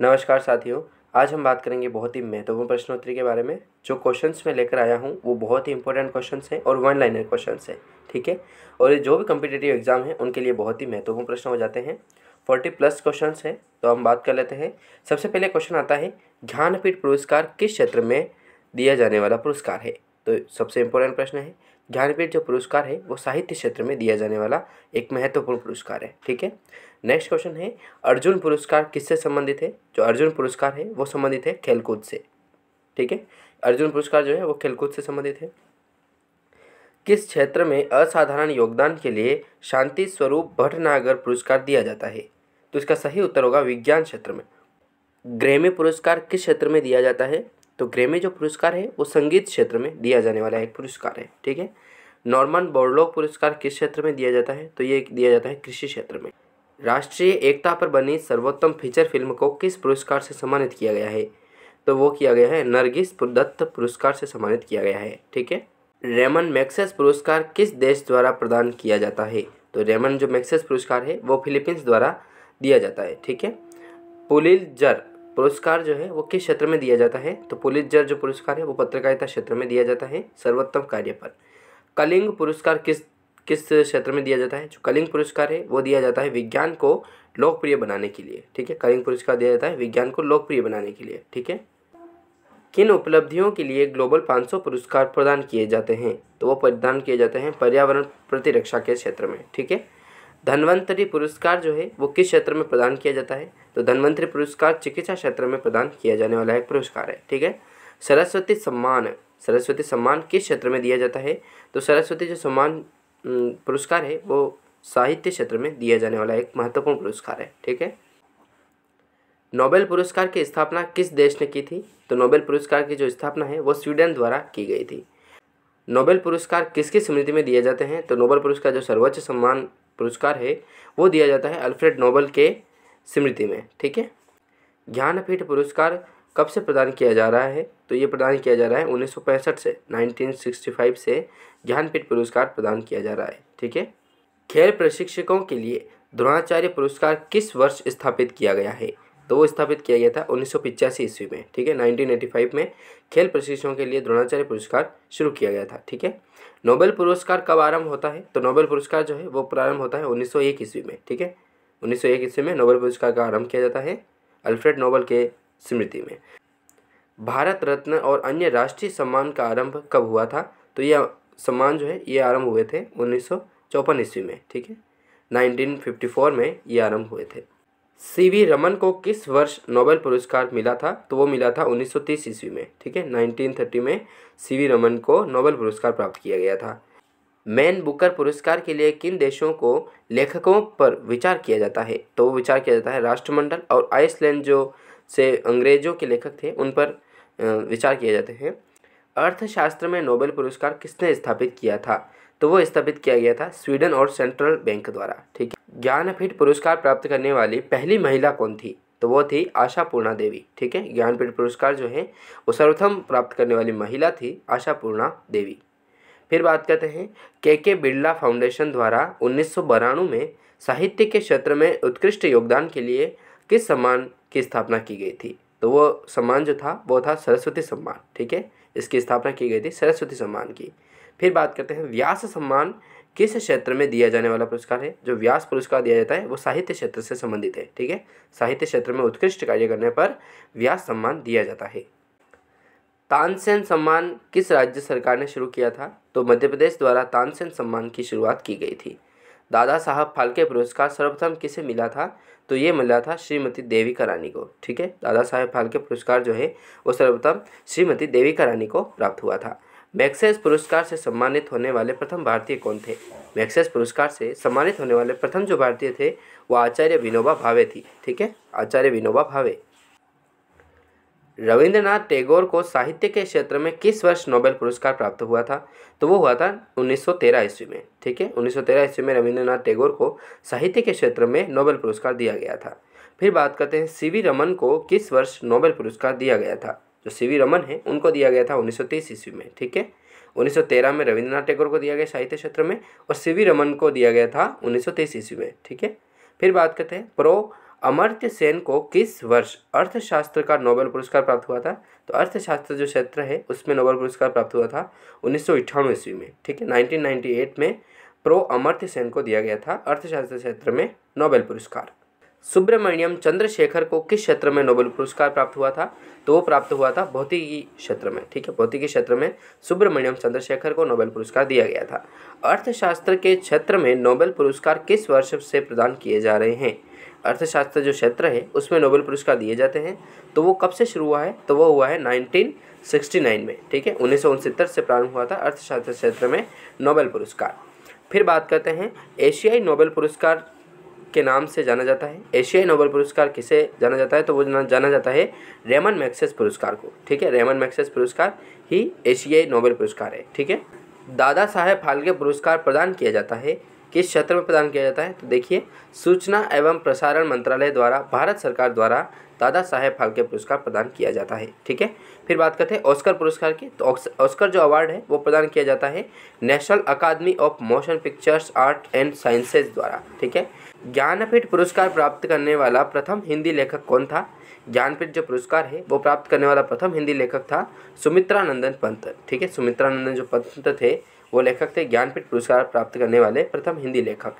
नमस्कार साथियों आज हम बात करेंगे बहुत ही महत्वपूर्ण प्रश्नोत्तरी के बारे में जो क्वेश्चंस मैं लेकर आया हूँ वो बहुत ही इंपॉर्टेंट क्वेश्चन हैं और वन लाइनर क्वेश्चन है ठीक है और ये जो भी कम्पिटेटिव एग्जाम है उनके लिए बहुत ही महत्वपूर्ण प्रश्न हो जाते हैं फोर्टी प्लस क्वेश्चन है तो हम बात कर लेते हैं सबसे पहले क्वेश्चन आता है ज्ञानपीठ पुरस्कार किस क्षेत्र में दिया जाने वाला पुरस्कार है तो सबसे इम्पोर्टेंट प्रश्न है ज्ञानपीठ जो पुरस्कार है वो साहित्य क्षेत्र में दिया जाने वाला एक महत्वपूर्ण पुरस्कार है ठीक है नेक्स्ट क्वेश्चन है अर्जुन पुरस्कार किससे संबंधित है जो अर्जुन पुरस्कार है वो संबंधित है खेलकूद से ठीक है अर्जुन पुरस्कार जो है वो खेलकूद से संबंधित है किस क्षेत्र में असाधारण योगदान के लिए शांति स्वरूप भटनागर पुरस्कार दिया जाता है तो इसका सही उत्तर होगा विज्ञान क्षेत्र में ग्रेमी पुरस्कार किस क्षेत्र में दिया जाता है तो ग्रेमी जो पुरस्कार है वो संगीत क्षेत्र में दिया जाने वाला एक पुरस्कार है ठीक है नॉर्मन बोर्डलोक पुरस्कार किस क्षेत्र में दिया जाता है तो ये दिया जाता है कृषि क्षेत्र में राष्ट्रीय एकता पर बनी सर्वोत्तम फीचर फिल्म को किस पुरस्कार से सम्मानित किया गया है तो वो किया गया है नरगिस दत्त पुरस्कार से सम्मानित किया गया है ठीक है रेमन मैक्सेस पुरस्कार किस देश द्वारा प्रदान किया जाता है तो रेमन जो मैक्सेस पुरस्कार है वो फिलीपींस द्वारा दिया जाता है ठीक है पुलिल जर पुरस्कार जो है वो किस क्षेत्र में दिया जाता है तो पुलिस जर जो पुरस्कार है वो पत्रकारिता क्षेत्र में दिया जाता है सर्वोत्तम कार्य पर कलिंग पुरस्कार किस किस क्षेत्र में दिया जाता है जो कलिंग पुरस्कार है वो दिया जाता है विज्ञान को लोकप्रिय बनाने के लिए ठीक है कलिंग पुरस्कार दिया जाता है विज्ञान को लोकप्रिय बनाने के लिए ठीक है किन उपलब्धियों के लिए ग्लोबल 500 पुरस्कार प्रदान किए जाते हैं तो वो प्रदान किए जाते हैं पर्यावरण प्रतिरक्षा के क्षेत्र में ठीक है धनवंतरी पुरस्कार जो है वो किस क्षेत्र में प्रदान किया जाता है तो धनवंतरी पुरस्कार चिकित्सा क्षेत्र में प्रदान किया जाने वाला एक पुरस्कार है ठीक है सरस्वती सम्मान सरस्वती सम्मान किस क्षेत्र में दिया जाता है तो सरस्वती जो सम्मान पुरस्कार है वो साहित्य क्षेत्र में दिया जाने वाला एक महत्वपूर्ण पुरस्कार है ठीक है नोबेल पुरस्कार की स्थापना किस देश ने की थी तो नोबेल पुरस्कार की जो स्थापना है वो स्वीडन द्वारा की गई थी नोबेल पुरस्कार किसकी स्मृति में दिए जाते हैं तो नोबेल पुरस्कार जो सर्वोच्च सम्मान पुरस्कार है वो दिया जाता है अल्फ्रेड नोबेल के स्मृति में ठीक है ज्ञानपीठ पुरस्कार कब से प्रदान किया जा रहा है तो ये प्रदान किया जा रहा है उन्नीस से 1965 से ज्ञानपीठ पुरस्कार प्रदान किया जा रहा है ठीक है खेल प्रशिक्षकों के लिए द्रोणाचार्य पुरस्कार किस वर्ष स्थापित किया गया है तो वो स्थापित किया गया था उन्नीस ईस्वी में ठीक है 1985 में खेल प्रशिक्षकों के लिए द्रोणाचार्य पुरस्कार शुरू किया गया था ठीक है नोबेल पुरस्कार कब आरंभ होता है तो नोबेल पुरस्कार जो है वो प्रारंभ होता है 1901 ईस्वी में ठीक है 1901 ईस्वी में नोबेल पुरस्कार का आरंभ किया जाता है अल्फ्रेड नोबल के स्मृति में भारत रत्न और अन्य राष्ट्रीय सम्मान का आरंभ कब हुआ था तो यह सम्मान जो है ये आरंभ हुए थे उन्नीस ईस्वी में ठीक है 1954 में ये आरंभ हुए थे सी वी रमन को किस वर्ष नोबेल पुरस्कार मिला था तो वो मिला था 1930 ईस्वी में ठीक है 1930 में सी वी रमन को नोबेल पुरस्कार प्राप्त किया गया था मैन बुकर पुरस्कार के लिए किन देशों को लेखकों पर विचार किया जाता है तो वो विचार किया जाता है राष्ट्रमंडल और आइसलैंड जो से अंग्रेज़ों के लेखक थे उन पर विचार किए जाते हैं अर्थशास्त्र में नोबेल पुरस्कार किसने स्थापित किया था तो वो स्थापित किया गया था स्वीडन और सेंट्रल बैंक द्वारा ठीक है ज्ञानपीठ पुरस्कार प्राप्त करने वाली पहली महिला कौन थी तो वो थी आशा पूर्णा देवी ठीक है ज्ञानपीठ पुरस्कार जो है वो सर्वप्रथम प्राप्त करने वाली महिला थी आशा पूर्णा देवी फिर बात करते हैं के के बिरला फाउंडेशन द्वारा उन्नीस में साहित्य के क्षेत्र में उत्कृष्ट योगदान के लिए किस सम्मान की स्थापना की गई थी तो वो सम्मान जो था वो था सरस्वती सम्मान ठीक है इसकी स्थापना की गई थी सरस्वती सम्मान की फिर बात करते हैं व्यास सम्मान किस क्षेत्र में दिया जाने वाला पुरस्कार है जो व्यास पुरस्कार दिया जाता है वो साहित्य क्षेत्र से संबंधित है ठीक है साहित्य क्षेत्र में उत्कृष्ट कार्य करने पर व्यास सम्मान दिया जाता है तानसेन सम्मान किस राज्य सरकार ने शुरू किया था तो मध्य प्रदेश द्वारा तानसेन सम्मान की शुरुआत की गई थी दादा साहब फाल्के पुरस्कार सर्वप्रथम किसे मिला था तो ये मिला था श्रीमती देवी करानी को ठीक है दादा साहेब फाल्के पुरस्कार जो है वो सर्वप्रथम श्रीमती देवी करानी को प्राप्त हुआ था मैक्सेस पुरस्कार से सम्मानित होने वाले प्रथम भारतीय कौन थे मैक्सेस पुरस्कार से सम्मानित होने वाले प्रथम जो भारतीय थे वो आचार्य विनोबा भावे थी ठीक है आचार्य विनोबा भावे रविंद्रनाथ टैगोर को साहित्य के क्षेत्र में किस वर्ष नोबेल पुरस्कार प्राप्त हुआ था तो वो हुआ था 1913 ईस्वी में ठीक है 1913 ईस्वी में रविंद्रनाथ टैगोर को साहित्य के क्षेत्र में नोबेल पुरस्कार दिया गया था फिर बात करते हैं सी वी रमन को किस वर्ष नोबेल पुरस्कार दिया गया था जो सी वी रमन है उनको दिया गया था उन्नीस ईस्वी में ठीक है 1913 में रविंद्रनाथ टैगोर को दिया गया साहित्य क्षेत्र में और सी वी रमन को दिया गया था उन्नीस ईस्वी में ठीक है फिर बात करते हैं प्रो अमर्त्य सेन को किस वर्ष अर्थशास्त्र का नोबेल पुरस्कार प्राप्त हुआ था तो अर्थशास्त्र जो क्षेत्र है उसमें नोबेल पुरस्कार प्राप्त हुआ था उन्नीस ईस्वी में ठीक है 1998 में प्रो अमर्त्य सेन को दिया गया था अर्थशास्त्र क्षेत्र में नोबेल पुरस्कार सुब्रमण्यम चंद्रशेखर को किस क्षेत्र में नोबेल पुरस्कार प्राप्त हुआ था तो वो प्राप्त हुआ था भौतिकी क्षेत्र में ठीक है भौतिकी क्षेत्र में सुब्रमण्यम चंद्रशेखर को नोबेल पुरस्कार दिया गया था अर्थशास्त्र के क्षेत्र में नोबेल पुरस्कार किस वर्ष से प्रदान किए जा रहे हैं अर्थशास्त्र जो क्षेत्र है उसमें नोबेल पुरस्कार दिए जाते हैं तो वो कब से शुरू हुआ है तो वो हुआ है 1969 में ठीक है उन्नीस से प्रारंभ हुआ था अर्थशास्त्र क्षेत्र में नोबेल पुरस्कार फिर बात करते हैं एशियाई नोबेल पुरस्कार के नाम से जाना जाता है एशियाई नोबेल पुरस्कार किसे जाना जाता है तो वो जाना जाता है रेमन मैक्सेस पुरस्कार को ठीक है रेमन मैक्सेस पुरस्कार ही एशियाई नोबेल पुरस्कार है ठीक है दादा साहेब फाल्के पुरस्कार प्रदान किया जाता है किस क्षेत्र में प्रदान किया जाता है तो देखिए सूचना एवं प्रसारण मंत्रालय द्वारा भारत सरकार द्वारा दादा साहेब फाल्के पुरस्कार प्रदान किया जाता है ठीक है फिर बात करते हैं ऑस्कर पुरस्कार की तो ऑस्कर जो अवार्ड है वो प्रदान किया जाता है national academy of motion pictures art and sciences द्वारा ठीक है ज्ञानपीठ पुरस्कार प्राप्त करने वाला प्रथम हिंदी लेखक कौन था ज्ञानपीठ जो पुरस्कार है वो प्राप्त करने वाला प्रथम हिंदी लेखक था सुमित्रानंदन पंत ठीक है सुमित्रा नंदन जो पंत थे वो लेखक थे ज्ञानपीठ पुरस्कार प्राप्त करने वाले प्रथम हिंदी लेखक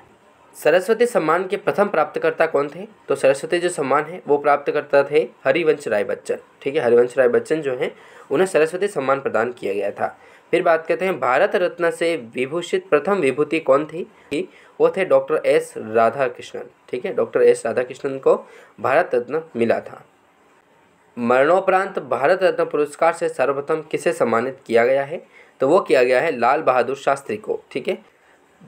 सरस्वती सम्मान के प्रथम प्राप्तकर्ता कौन थे तो सरस्वती जो सम्मान है वो प्राप्तकर्ता थे हरिवंश राय बच्चन ठीक है हरिवंश राय बच्चन जो हैं उन्हें सरस्वती सम्मान प्रदान किया गया था फिर बात करते हैं भारत रत्न से विभूषित प्रथम विभूति कौन थी वो थे डॉक्टर एस राधा कृष्णन ठीक है डॉक्टर एस राधा कृष्णन को भारत रत्न मिला था मरणोपरांत भारत रत्न पुरस्कार से सर्वप्रथम किसे सम्मानित किया गया है तो वो किया गया है लाल बहादुर शास्त्री को ठीक है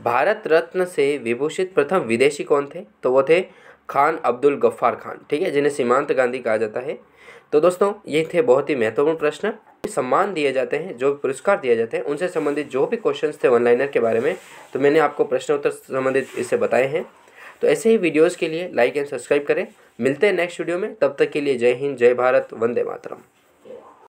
भारत रत्न से विभूषित प्रथम विदेशी कौन थे तो वो थे खान अब्दुल गफ्फार खान ठीक है जिन्हें सीमांत गांधी कहा जाता है तो दोस्तों ये थे बहुत ही महत्वपूर्ण प्रश्न सम्मान दिए जाते हैं जो पुरस्कार दिए जाते हैं उनसे संबंधित जो भी क्वेश्चंस थे वन लाइनर के बारे में तो मैंने आपको प्रश्नोत्तर संबंधित इससे बताए हैं तो ऐसे ही वीडियोज़ के लिए लाइक एंड सब्सक्राइब करें मिलते हैं नेक्स्ट वीडियो में तब तक के लिए जय हिंद जय भारत वंदे मातरम